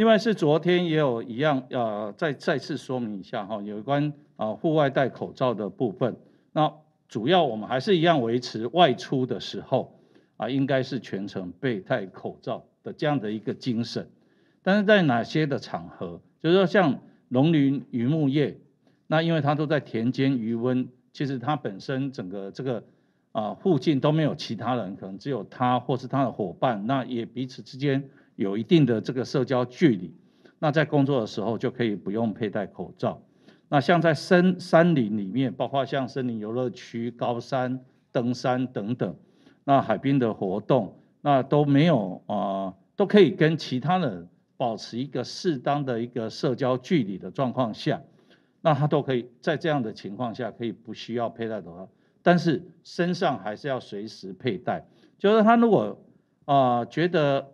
另外是昨天也有一样，呃，再再次说明一下哈，有关啊户外戴口罩的部分。那主要我们还是一样维持外出的时候啊，应该是全程被戴口罩的这样的一个精神。但是在哪些的场合，就是说像农林渔牧业，那因为它都在田间渔温，其实它本身整个这个啊附近都没有其他人，可能只有他或是他的伙伴，那也彼此之间。有一定的这个社交距离，那在工作的时候就可以不用佩戴口罩。那像在森山林里面，包括像森林游乐区、高山登山等等，那海边的活动，那都没有啊，都可以跟其他人保持一个适当的一个社交距离的状况下，那他都可以在这样的情况下可以不需要佩戴口罩，但是身上还是要随时佩戴。就是他如果啊觉得。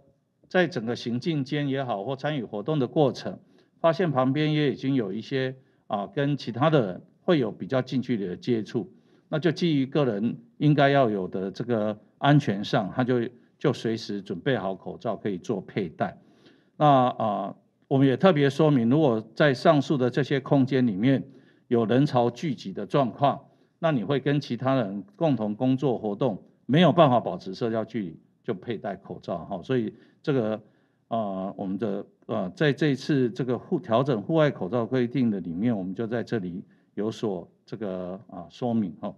在整个行进间也好，或参与活动的过程，发现旁边也已经有一些啊，跟其他的人会有比较近距离的接触，那就基于个人应该要有的这个安全上，他就就随时准备好口罩可以做佩戴。那啊，我们也特别说明，如果在上述的这些空间里面有人潮聚集的状况，那你会跟其他人共同工作活动，没有办法保持社交距离。就佩戴口罩哈，所以这个啊，我们的呃，在这次这个户调整户外口罩规定的里面，我们就在这里有所这个啊说明哈。